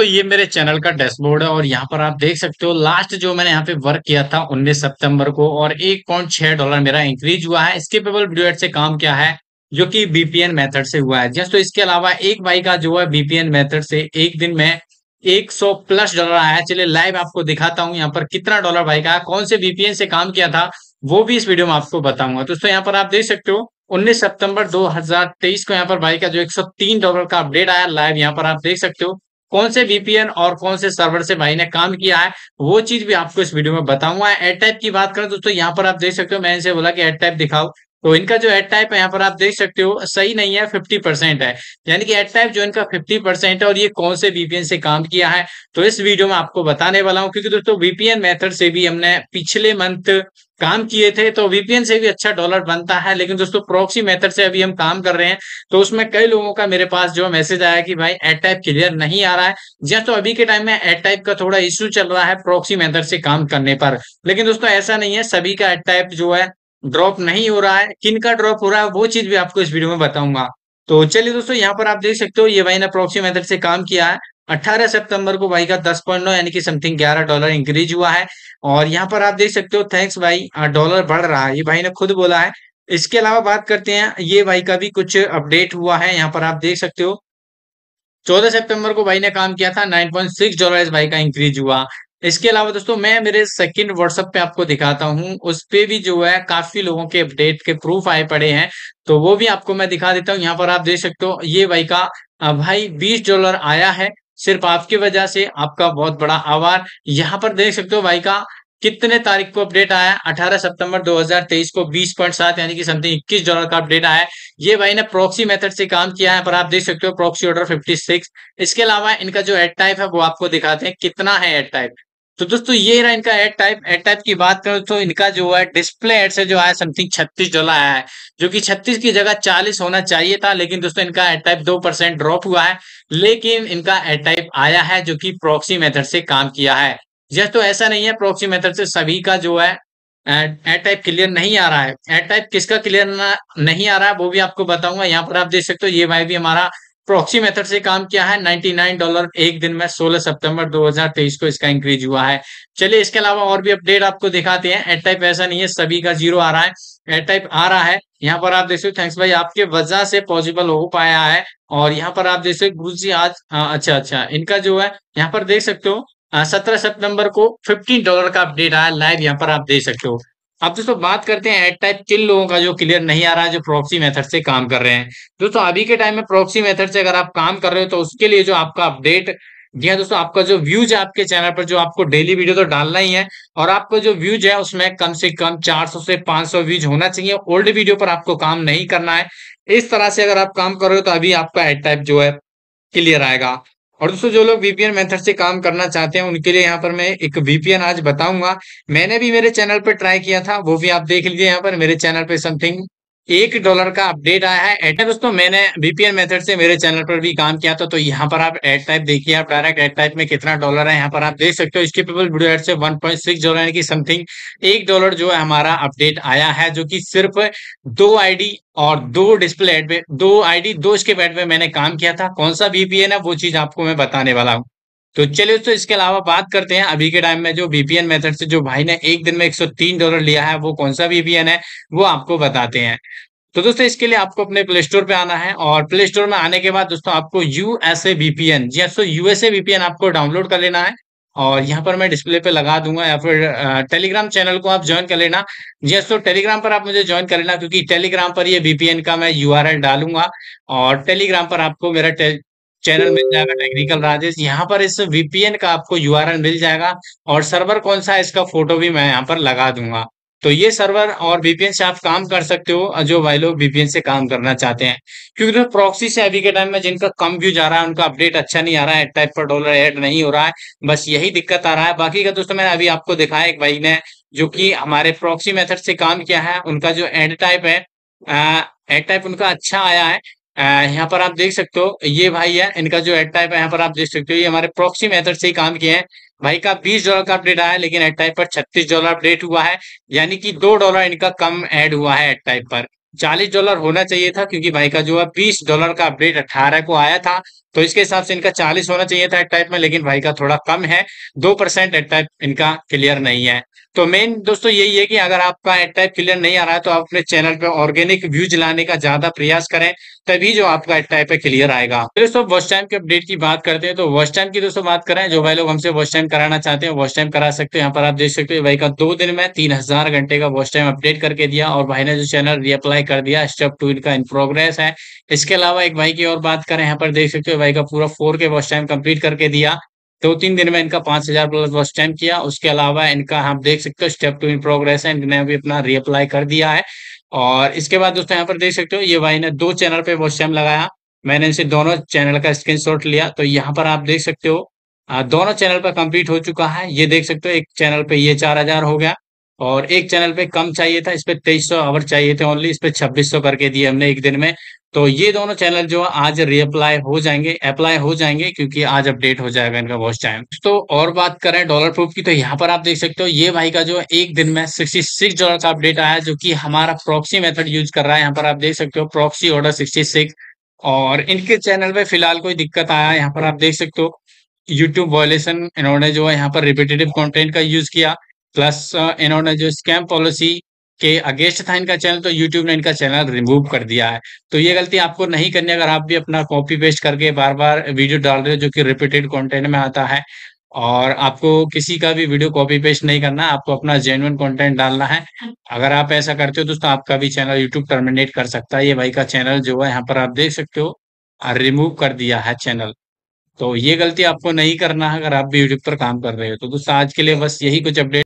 तो ये मेरे चैनल का डैशबोर्ड है और यहाँ पर आप देख सकते हो लास्ट जो मैंने यहाँ पे वर्क किया था 19 सितंबर को और एक पॉइंट छह डॉलर मेरा इंक्रीज हुआ है स्किपेबल वीडियो एड से काम क्या है जो कि बीपीएन मेथड से हुआ है जस्ट तो इसके अलावा एक बाई का जो है बीपीएन मेथड से एक दिन में 100 प्लस डॉलर आया है चलिए लाइव आपको दिखाता हूँ यहाँ पर कितना डॉलर भाई का कौन से बीपीएन से काम किया था वो भी इस वीडियो में आपको बताऊंगा दोस्तों यहाँ पर आप देख सकते हो 19 सितंबर 2023 को यहाँ पर भाई का जो 103 डॉलर का अपडेट आया लाइव यहाँ पर आप देख सकते हो कौन से वीपीएन और कौन से सर्वर से भाई ने काम किया है वो चीज भी आपको इस वीडियो में बताऊंगा एड टाइप की बात करें दोस्तों यहाँ पर आप देख सकते हो मैंने बोला कि एड टाइप दिखाओ तो इनका जो एड टाइप है यहाँ पर आप देख सकते हो सही नहीं है फिफ्टी परसेंट है यानी कि एड टाइप जो इनका फिफ्टी परसेंट है और ये कौन से वीपीएन से काम किया है तो इस वीडियो में आपको बताने वाला हूँ क्योंकि दोस्तों वीपीएन मेथड से भी हमने पिछले मंथ काम किए थे तो वीपीएन से भी अच्छा डॉलर बनता है लेकिन दोस्तों प्रॉक्सी मेथड से अभी हम काम कर रहे हैं तो उसमें कई लोगों का मेरे पास जो मैसेज आया कि भाई एड टाइप क्लियर नहीं आ रहा है जैसे तो अभी के टाइम में एड टाइप का थोड़ा इश्यू चल रहा है प्रॉक्सी मेथड से काम करने पर लेकिन दोस्तों ऐसा नहीं है सभी का एड टाइप जो है ड्रॉप नहीं हो रहा है किन का ड्रॉप हो रहा है वो चीज भी आपको इस वीडियो में बताऊंगा तो चलिए दोस्तों यहाँ पर आप देख सकते हो ये भाई ने प्रॉक्सी मेथड से काम किया है 18 सितंबर को भाई का 10.9 यानी कि समथिंग 11 डॉलर इंक्रीज हुआ है और यहाँ पर आप देख सकते हो थैंक्स भाई डॉलर बढ़ रहा है ये भाई ने खुद बोला है इसके अलावा बात करते हैं ये भाई का भी कुछ अपडेट हुआ है यहाँ पर आप देख सकते हो चौदह सितंबर को भाई ने काम किया था 9.6 डॉलर इस भाई का इंक्रीज हुआ इसके अलावा दोस्तों मैं मेरे सेकंड व्हाट्सएप पे आपको दिखाता हूँ उस पर भी जो है काफी लोगों के अपडेट के प्रूफ आए पड़े हैं तो वो भी आपको मैं दिखा देता हूँ यहाँ पर आप देख सकते हो ये भाई का भाई बीस डॉलर आया है सिर्फ आपकी वजह से आपका बहुत बड़ा आभार यहाँ पर देख सकते हो भाई का कितने तारीख को अपडेट आया 18 सितंबर 2023 को 20.7 यानी कि समथिंग 21 डॉलर का अपडेट आया ये भाई ने प्रॉक्सी मेथड से काम किया है पर आप देख सकते हो प्रॉक्सी ऑर्डर 56 इसके अलावा इनका जो एड टाइप है वो आपको दिखाते हैं कितना है एड टाइप तो दोस्तों ये रहा इनका एड टाइप एड टाइप की बात करें तो इनका जो है डिस्प्ले एड से जो आया समथिंग छत्तीस डॉलर आया है जो कि छत्तीस की जगह चालीस होना चाहिए था लेकिन दोस्तों इनका एड टाइप दो परसेंट ड्रॉप हुआ है लेकिन इनका एड टाइप आया है जो कि प्रॉक्सी मेथड से काम किया है यह तो ऐसा नहीं है प्रोक्सी मेथड से सभी का जो है एड टाइप क्लियर नहीं आ रहा है एड टाइप किसका क्लियर नहीं आ रहा है वो भी आपको बताऊंगा यहाँ पर आप देख सकते हो ये भाई भी हमारा प्रॉक्सी मेथड से काम किया है 99 डॉलर एक दिन में 16 सितंबर 2023 को इसका इंक्रीज हुआ है चलिए इसके अलावा और भी अपडेट आपको दिखाते हैं एड टाइप ऐसा नहीं है सभी का जीरो आ रहा है एड टाइप आ रहा है यहाँ पर आप देख सकते हो थैंक्स भाई आपके वजह से पॉसिबल हो पाया है और यहाँ पर आप देख सकते गुरु जी आज आ, हाँ, अच्छा अच्छा इनका जो है यहाँ पर देख सकते हो हाँ, सत्रह सितंबर को फिफ्टीन डॉलर का अपडेट आया लाइव यहाँ पर आप देख सकते हो अब दोस्तों बात करते हैं एड टाइप किन लोगों का जो क्लियर नहीं आ रहा है जो प्रॉक्सी मेथड से काम कर रहे हैं दोस्तों अभी के टाइम में प्रॉक्सी मेथड से अगर आप काम कर रहे हो तो उसके लिए जो आपका अपडेट जी हाँ दोस्तों आपका जो व्यूज है आपके चैनल पर जो आपको डेली वीडियो तो डालना ही है और आपको जो व्यूज है उसमें कम से कम 400 से 500 व्यूज होना चाहिए ओल्ड वीडियो पर आपको काम नहीं करना है इस तरह से अगर आप काम कर रहे हो तो अभी आपका एड टाइप जो है क्लियर आएगा और दोस्तों जो लोग वीपीएन मेथड से काम करना चाहते हैं उनके लिए यहाँ पर मैं एक वीपीएन आज बताऊंगा मैंने भी मेरे चैनल पर ट्राई किया था वो भी आप देख लीजिए यहाँ पर मेरे चैनल पर समथिंग एक डॉलर का अपडेट आया है टाइप दोस्तों मैंने बीपीएन मेथड से मेरे चैनल पर भी काम किया था तो यहाँ पर आप एड टाइप देखिए आप डायरेक्ट एड टाइप में कितना डॉलर है यहाँ पर आप देख सकते हो स्किपेबल वीडियो एड से 1.6 डॉलर यानी कि समथिंग एक डॉलर जो है हमारा अपडेट आया है जो कि सिर्फ दो आईडी और दो डिस्प्ले एड पे दो आई डी दो इसके एड पे मैंने काम किया था कौन सा बीपीएन है वो चीज आपको मैं बताने वाला हूँ तो चलिए दोस्तों इसके अलावा बात करते हैं अभी के टाइम में जो वीपीएन मेथड से जो भाई ने एक दिन में 103 डॉलर लिया है वो कौन सा वीपीएन है वो आपको बताते हैं तो दोस्तों इसके लिए आपको अपने प्ले स्टोर पे आना है और प्ले स्टोर में आने के बाद दोस्तों आपको यूएसए वीपीएन जी दोस्तों यूएसए वीपीएन आपको डाउनलोड कर लेना है और यहाँ पर मैं डिस्प्ले पे लगा दूंगा या फिर टेलीग्राम चैनल को आप ज्वाइन कर लेना जी दोस्तों टेलीग्राम पर आप मुझे ज्वाइन कर लेना क्योंकि टेलीग्राम पर ये वीपीएन का मैं यूआरएल डालूंगा और टेलीग्राम पर आपको मेरा चैनल मिल जाएगा टेक्निकल राजेश यहाँ पर इस वीपीएन का आपको यू मिल जाएगा और सर्वर कौन सा है इसका फोटो भी मैं यहाँ पर लगा दूंगा तो ये सर्वर और वीपीएन से आप काम कर सकते हो जो भाई लोग वीपीएन से काम करना चाहते हैं क्योंकि तो प्रॉक्सी से अभी के टाइम में जिनका कम व्यू जा रहा है उनका अपडेट अच्छा नहीं आ रहा है टाइप पर डॉलर ऐड नहीं हो रहा है बस यही दिक्कत आ रहा है बाकी का दोस्तों मैंने अभी आपको दिखाया एक भाई ने जो कि हमारे प्रोक्सी मेथड से काम किया है उनका जो एड टाइप है एड टाइप उनका अच्छा आया है यहाँ पर आप देख सकते हो ये भाई है इनका जो एड टाइप है यहाँ पर आप देख सकते हो ये हमारे प्रॉक्सी मेथड से ही काम किए हैं भाई का 20 डॉलर का अपडेट आया लेकिन एड टाइप पर 36 डॉलर अपडेट हुआ है यानी कि 2 डॉलर इनका कम ऐड हुआ है एड टाइप पर चालीस डॉलर होना चाहिए था क्योंकि भाई का जो है बीस डॉलर का अपडेट अठारह को आया था तो इसके हिसाब से इनका चालीस होना चाहिए था एट टाइप में लेकिन भाई का थोड़ा कम है दो परसेंट एट टाइप इनका क्लियर नहीं है तो मेन दोस्तों यही है कि अगर आपका एट टाइप क्लियर नहीं आ रहा है तो आप अपने चैनल पे ऑर्गेनिक व्यूज लाने का ज्यादा प्रयास करें तभी जो आपका एट टाइप क्लियर आएगा दोस्तों वर्स्ट टाइम के अपडेट की बात करते हैं तो वॉच टाइम की दोस्तों बात करें जो भाई लोग हमसे वॉच टाइम कराना चाहते हैं वॉच टाइम करा सकते हैं यहाँ पर आप देख सकते हो भाई का दो दिन में तीन घंटे का वॉच टाइम अपडेट करके दिया और भाई ने जो चैनल रिप्लाई अप्लाई कर दिया स्टेप टू इनका इन प्रोग्रेस है इसके अलावा एक भाई की और बात करें यहाँ पर देख सकते हो भाई का पूरा फोर के वॉच टाइम कंप्लीट करके दिया दो तीन दिन में इनका पांच हजार प्लस वॉच टाइम किया उसके अलावा इनका हम देख सकते हो स्टेप टू इन प्रोग्रेस है इन्होंने अभी अपना रीअप्लाई कर दिया है और इसके बाद दोस्तों यहाँ पर देख सकते हो ये भाई ने दो चैनल पे वॉच टाइम लगाया मैंने इनसे दोनों चैनल का स्क्रीन लिया तो यहाँ पर आप देख सकते हो दोनों चैनल पर कंप्लीट हो चुका है ये देख सकते हो एक चैनल पे ये चार हजार हो गया और एक चैनल पे कम चाहिए था इस पर तेईस सौ आवर चाहिए थे ओनली इस पर छब्बीस सौ करके दिए हमने एक दिन में तो ये दोनों चैनल जो है आज रीअप्लाई हो जाएंगे अप्लाई हो जाएंगे क्योंकि आज अपडेट हो जाएगा इनका वॉच टाइम तो और बात करें डॉलर प्रूफ की तो यहाँ पर आप देख सकते हो ये भाई का जो एक दिन में 66 डॉलर का अपडेट आया जो कि हमारा प्रॉक्सी मेथड यूज कर रहा है यहाँ पर आप देख सकते हो प्रॉक्सी ऑर्डर सिक्स और इनके चैनल पे फिलहाल कोई दिक्कत आया यहाँ पर आप देख सकते हो यूट्यूब वॉयलेशन इन्होंने जो है यहाँ पर रिपीटेटिव कॉन्टेंट का यूज किया प्लस uh, इन्होंने जो स्कैम पॉलिसी के अगेंस्ट था इनका चैनल तो यूट्यूब ने इनका चैनल रिमूव कर दिया है तो ये गलती आपको नहीं करनी अगर आप भी अपना कॉपी पेस्ट करके बार बार वीडियो डाल रहे हो जो कि रिपीटेड कंटेंट में आता है और आपको किसी का भी वीडियो कॉपी पेस्ट नहीं करना आपको अपना जेन्युन कंटेंट डालना है अगर आप ऐसा करते हो दोस्तों आपका भी चैनल यूट्यूब टर्मिनेट कर सकता है ये भाई का चैनल जो है यहाँ पर आप देख सकते हो रिमूव कर दिया है चैनल तो ये गलती आपको नहीं करना है अगर आप भी यूट्यूब पर काम कर रहे हो तो दोस्तों आज के लिए बस यही कुछ अपडेट